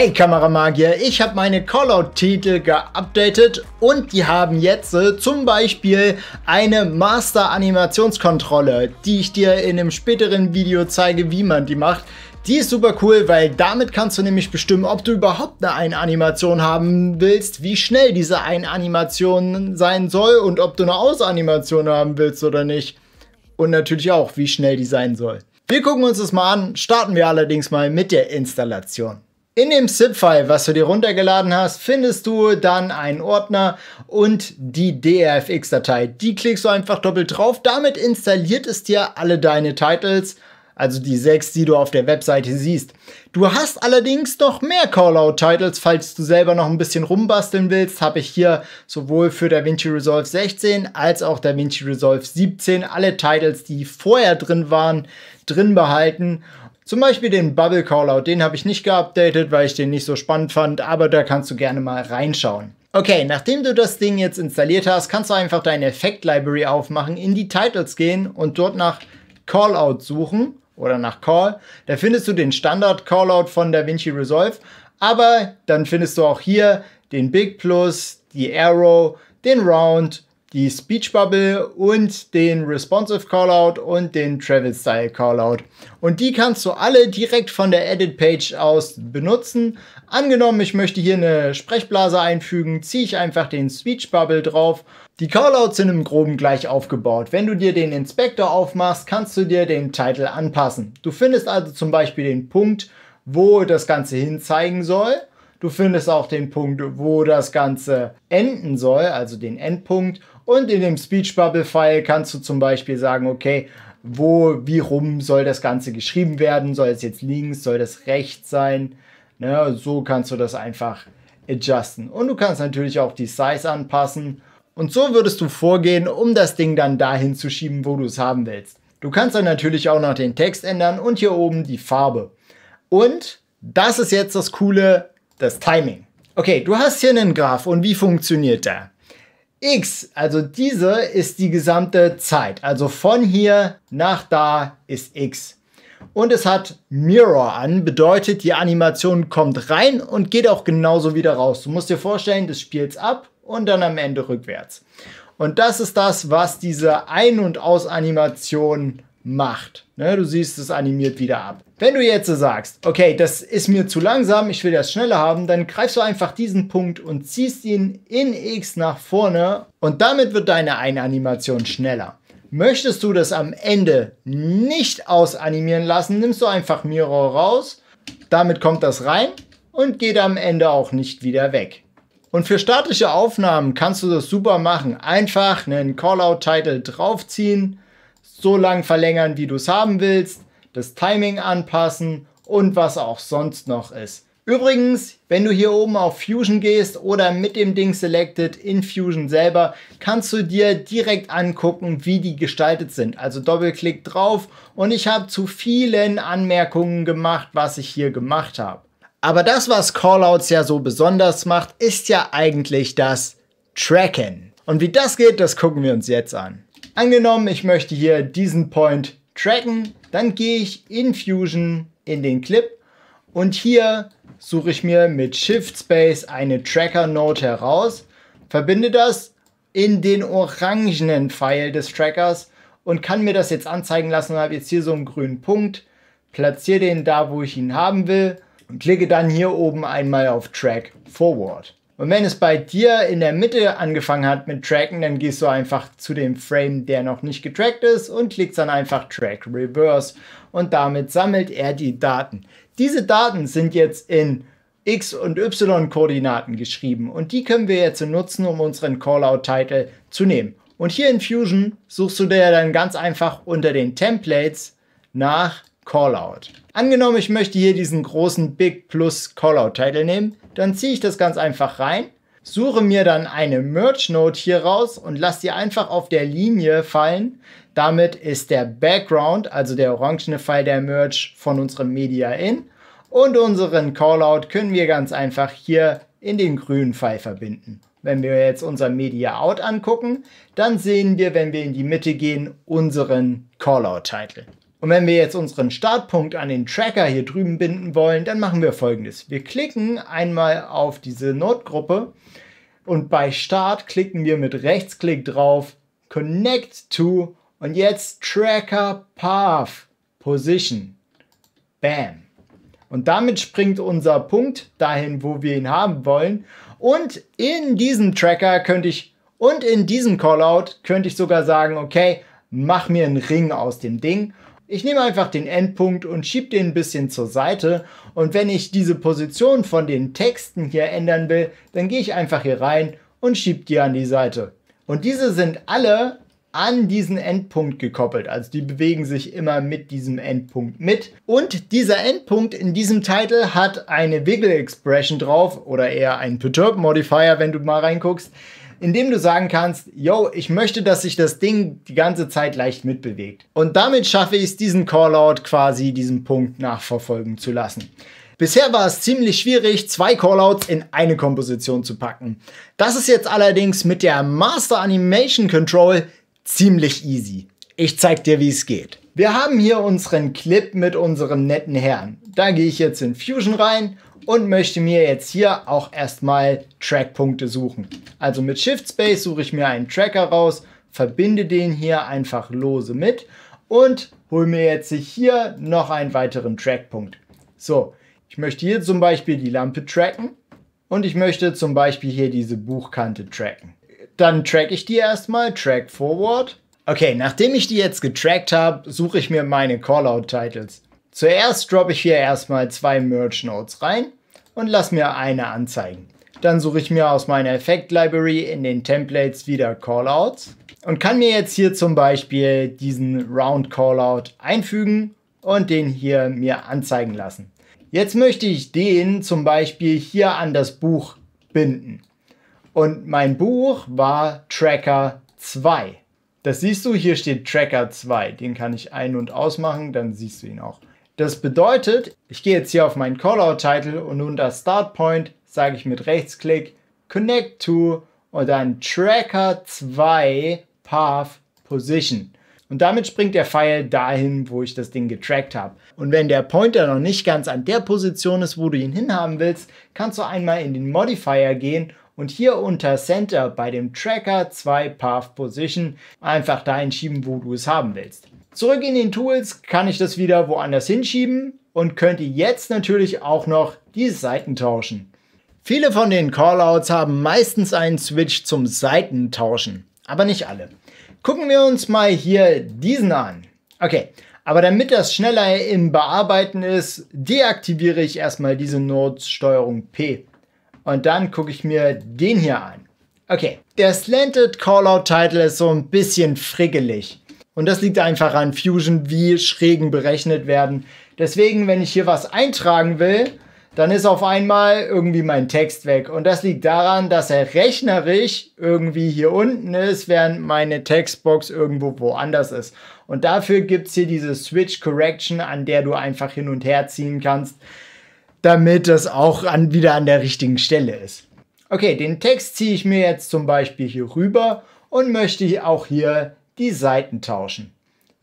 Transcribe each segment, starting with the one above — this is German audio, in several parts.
Hey Kameramagier, ich habe meine Callout-Titel geupdatet und die haben jetzt äh, zum Beispiel eine Master-Animationskontrolle, die ich dir in einem späteren Video zeige, wie man die macht. Die ist super cool, weil damit kannst du nämlich bestimmen, ob du überhaupt eine Ein-Animation haben willst, wie schnell diese Ein-Animation sein soll und ob du eine Aus-Animation haben willst oder nicht. Und natürlich auch, wie schnell die sein soll. Wir gucken uns das mal an, starten wir allerdings mal mit der Installation. In dem ZIP-File, was du dir runtergeladen hast, findest du dann einen Ordner und die DRFX-Datei. Die klickst du einfach doppelt drauf. Damit installiert es dir alle deine Titles, also die sechs, die du auf der Webseite siehst. Du hast allerdings noch mehr Callout-Titles, falls du selber noch ein bisschen rumbasteln willst, habe ich hier sowohl für DaVinci Resolve 16 als auch DaVinci Resolve 17 alle Titles, die vorher drin waren, drin behalten zum Beispiel den Bubble Callout, den habe ich nicht geupdatet, weil ich den nicht so spannend fand, aber da kannst du gerne mal reinschauen. Okay, nachdem du das Ding jetzt installiert hast, kannst du einfach deine Effect Library aufmachen, in die Titles gehen und dort nach Callout suchen oder nach Call. Da findest du den Standard Callout von DaVinci Resolve, aber dann findest du auch hier den Big Plus, die Arrow, den Round die Speech Bubble und den Responsive Callout und den Travel Style Callout. Und die kannst du alle direkt von der Edit Page aus benutzen. Angenommen, ich möchte hier eine Sprechblase einfügen, ziehe ich einfach den Speech Bubble drauf. Die Callouts sind im Groben gleich aufgebaut. Wenn du dir den Inspector aufmachst, kannst du dir den Titel anpassen. Du findest also zum Beispiel den Punkt, wo das Ganze hinzeigen soll Du findest auch den Punkt, wo das Ganze enden soll, also den Endpunkt. Und in dem Speech Bubble File kannst du zum Beispiel sagen, okay, wo, wie rum soll das Ganze geschrieben werden? Soll es jetzt links, soll das rechts sein? Ne, so kannst du das einfach adjusten. Und du kannst natürlich auch die Size anpassen. Und so würdest du vorgehen, um das Ding dann dahin zu schieben, wo du es haben willst. Du kannst dann natürlich auch noch den Text ändern und hier oben die Farbe. Und das ist jetzt das Coole das Timing. Okay, du hast hier einen Graph und wie funktioniert der? X, also diese ist die gesamte Zeit. Also von hier nach da ist X. Und es hat Mirror an, bedeutet die Animation kommt rein und geht auch genauso wieder raus. Du musst dir vorstellen, das spielt's ab und dann am Ende rückwärts. Und das ist das, was diese Ein- und Aus-Animation macht. Ne, du siehst, es animiert wieder ab. Wenn du jetzt sagst, okay, das ist mir zu langsam, ich will das schneller haben, dann greifst du einfach diesen Punkt und ziehst ihn in X nach vorne und damit wird deine Einanimation schneller. Möchtest du das am Ende nicht ausanimieren lassen, nimmst du einfach Mirror raus, damit kommt das rein und geht am Ende auch nicht wieder weg. Und für statische Aufnahmen kannst du das super machen. Einfach einen Callout-Title draufziehen, so lang verlängern, wie du es haben willst, das Timing anpassen und was auch sonst noch ist. Übrigens, wenn du hier oben auf Fusion gehst oder mit dem Ding Selected in Fusion selber, kannst du dir direkt angucken, wie die gestaltet sind. Also Doppelklick drauf und ich habe zu vielen Anmerkungen gemacht, was ich hier gemacht habe. Aber das, was Callouts ja so besonders macht, ist ja eigentlich das Tracken. Und wie das geht, das gucken wir uns jetzt an. Angenommen, ich möchte hier diesen Point tracken, dann gehe ich in Fusion in den Clip und hier suche ich mir mit Shift Space eine Tracker Node heraus, verbinde das in den orangenen Pfeil des Trackers und kann mir das jetzt anzeigen lassen und habe jetzt hier so einen grünen Punkt, platziere den da, wo ich ihn haben will und klicke dann hier oben einmal auf Track Forward. Und wenn es bei dir in der Mitte angefangen hat mit Tracken, dann gehst du einfach zu dem Frame, der noch nicht getrackt ist und klickst dann einfach Track Reverse und damit sammelt er die Daten. Diese Daten sind jetzt in X- und Y-Koordinaten geschrieben und die können wir jetzt nutzen, um unseren Callout-Title zu nehmen. Und hier in Fusion suchst du dir dann ganz einfach unter den Templates nach Callout. Angenommen, ich möchte hier diesen großen Big Plus Callout-Title nehmen, dann ziehe ich das ganz einfach rein, suche mir dann eine Merge note hier raus und lasse die einfach auf der Linie fallen. Damit ist der Background, also der orangene Pfeil der Merge von unserem Media in und unseren Callout können wir ganz einfach hier in den grünen Pfeil verbinden. Wenn wir jetzt unser Media Out angucken, dann sehen wir, wenn wir in die Mitte gehen, unseren Callout-Title. Und wenn wir jetzt unseren Startpunkt an den Tracker hier drüben binden wollen, dann machen wir folgendes. Wir klicken einmal auf diese Notgruppe und bei Start klicken wir mit Rechtsklick drauf Connect to und jetzt Tracker Path Position. Bam. Und damit springt unser Punkt dahin, wo wir ihn haben wollen. Und in diesem Tracker könnte ich und in diesem Callout könnte ich sogar sagen, okay, mach mir einen Ring aus dem Ding. Ich nehme einfach den Endpunkt und schiebe den ein bisschen zur Seite und wenn ich diese Position von den Texten hier ändern will, dann gehe ich einfach hier rein und schiebe die an die Seite. Und diese sind alle an diesen Endpunkt gekoppelt. Also die bewegen sich immer mit diesem Endpunkt mit. Und dieser Endpunkt in diesem Titel hat eine Wiggle Expression drauf oder eher einen Perturb Modifier, wenn du mal reinguckst indem du sagen kannst, yo, ich möchte, dass sich das Ding die ganze Zeit leicht mitbewegt. Und damit schaffe ich es, diesen Callout quasi, diesen Punkt nachverfolgen zu lassen. Bisher war es ziemlich schwierig, zwei Callouts in eine Komposition zu packen. Das ist jetzt allerdings mit der Master Animation Control ziemlich easy. Ich zeig dir, wie es geht. Wir haben hier unseren Clip mit unserem netten Herrn. Da gehe ich jetzt in Fusion rein und möchte mir jetzt hier auch erstmal Trackpunkte suchen. Also mit Shift Space suche ich mir einen Tracker raus, verbinde den hier einfach lose mit und hole mir jetzt hier noch einen weiteren Trackpunkt. So, ich möchte hier zum Beispiel die Lampe tracken und ich möchte zum Beispiel hier diese Buchkante tracken. Dann track ich die erstmal, track forward. Okay, nachdem ich die jetzt getrackt habe, suche ich mir meine Callout-Titles. Zuerst droppe ich hier erstmal zwei Merge notes rein und lass mir eine anzeigen. Dann suche ich mir aus meiner Effect Library in den Templates wieder Callouts und kann mir jetzt hier zum Beispiel diesen Round Callout einfügen und den hier mir anzeigen lassen. Jetzt möchte ich den zum Beispiel hier an das Buch binden. Und mein Buch war Tracker 2. Das siehst du, hier steht Tracker 2. Den kann ich ein- und ausmachen, dann siehst du ihn auch. Das bedeutet, ich gehe jetzt hier auf meinen Callout-Title und unter Start Point sage ich mit Rechtsklick Connect to und dann Tracker 2 Path Position. Und damit springt der Pfeil dahin, wo ich das Ding getrackt habe. Und wenn der Pointer noch nicht ganz an der Position ist, wo du ihn hinhaben willst, kannst du einmal in den Modifier gehen und hier unter Center bei dem Tracker 2 Path Position einfach dahin schieben, wo du es haben willst. Zurück in den Tools kann ich das wieder woanders hinschieben und könnte jetzt natürlich auch noch die Seiten tauschen. Viele von den Callouts haben meistens einen Switch zum Seitentauschen, aber nicht alle. Gucken wir uns mal hier diesen an. Okay, aber damit das schneller im Bearbeiten ist, deaktiviere ich erstmal diese Notes Steuerung P. Und dann gucke ich mir den hier an. Okay, der Slanted Callout Title ist so ein bisschen frickelig. Und das liegt einfach an Fusion, wie Schrägen berechnet werden. Deswegen, wenn ich hier was eintragen will, dann ist auf einmal irgendwie mein Text weg. Und das liegt daran, dass er rechnerisch irgendwie hier unten ist, während meine Textbox irgendwo woanders ist. Und dafür gibt es hier diese Switch Correction, an der du einfach hin und her ziehen kannst, damit das auch an, wieder an der richtigen Stelle ist. Okay, den Text ziehe ich mir jetzt zum Beispiel hier rüber und möchte auch hier die Seiten tauschen.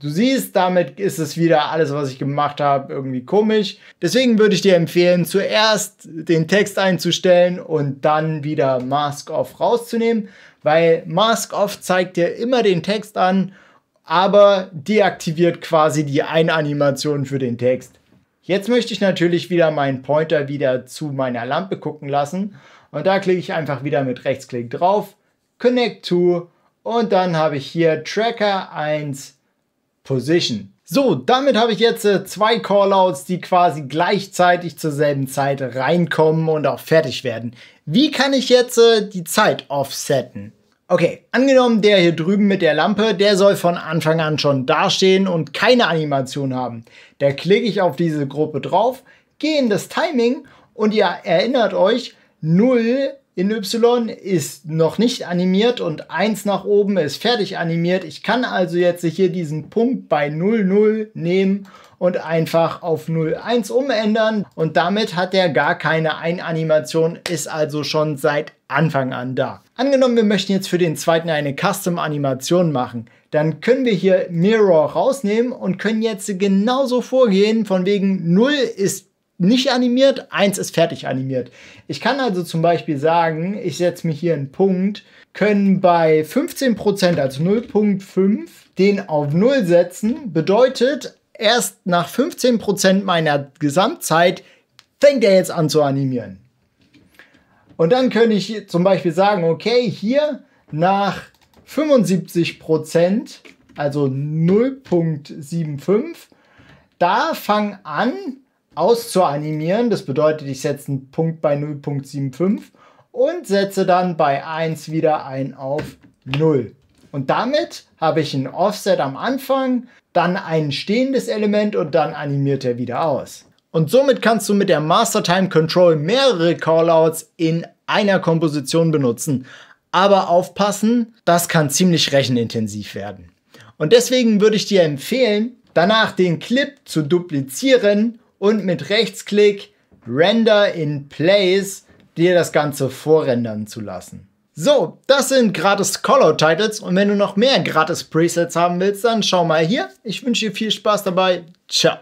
Du siehst, damit ist es wieder alles, was ich gemacht habe, irgendwie komisch. Deswegen würde ich dir empfehlen, zuerst den Text einzustellen und dann wieder Mask Off rauszunehmen, weil Mask Off zeigt dir immer den Text an, aber deaktiviert quasi die Einanimation für den Text. Jetzt möchte ich natürlich wieder meinen Pointer wieder zu meiner Lampe gucken lassen und da klicke ich einfach wieder mit Rechtsklick drauf, Connect to und dann habe ich hier Tracker 1 Position. So, damit habe ich jetzt äh, zwei Callouts, die quasi gleichzeitig zur selben Zeit reinkommen und auch fertig werden. Wie kann ich jetzt äh, die Zeit offsetten? Okay, angenommen der hier drüben mit der Lampe, der soll von Anfang an schon dastehen und keine Animation haben. Da klicke ich auf diese Gruppe drauf, gehe in das Timing und ihr erinnert euch, 0 in Y ist noch nicht animiert und 1 nach oben ist fertig animiert. Ich kann also jetzt hier diesen Punkt bei 00 nehmen und einfach auf 01 umändern und damit hat er gar keine Einanimation, ist also schon seit Anfang an da. Angenommen, wir möchten jetzt für den zweiten eine Custom-Animation machen, dann können wir hier Mirror rausnehmen und können jetzt genauso vorgehen, von wegen 0 ist nicht animiert, eins ist fertig animiert. Ich kann also zum Beispiel sagen, ich setze mir hier einen Punkt, können bei 15%, also 0.5, den auf 0 setzen, bedeutet, erst nach 15% meiner Gesamtzeit fängt er jetzt an zu animieren. Und dann könnte ich zum Beispiel sagen, okay, hier nach 75%, also 0.75, da fang an, auszuanimieren. Das bedeutet, ich setze einen Punkt bei 0.75 und setze dann bei 1 wieder ein auf 0. Und damit habe ich ein Offset am Anfang, dann ein stehendes Element und dann animiert er wieder aus. Und somit kannst du mit der Master Time Control mehrere Callouts in einer Komposition benutzen. Aber aufpassen, das kann ziemlich rechenintensiv werden. Und deswegen würde ich dir empfehlen, danach den Clip zu duplizieren und mit Rechtsklick Render in Place dir das Ganze vorrendern zu lassen. So, das sind gratis Callout-Titles und wenn du noch mehr gratis Presets haben willst, dann schau mal hier. Ich wünsche dir viel Spaß dabei. Ciao.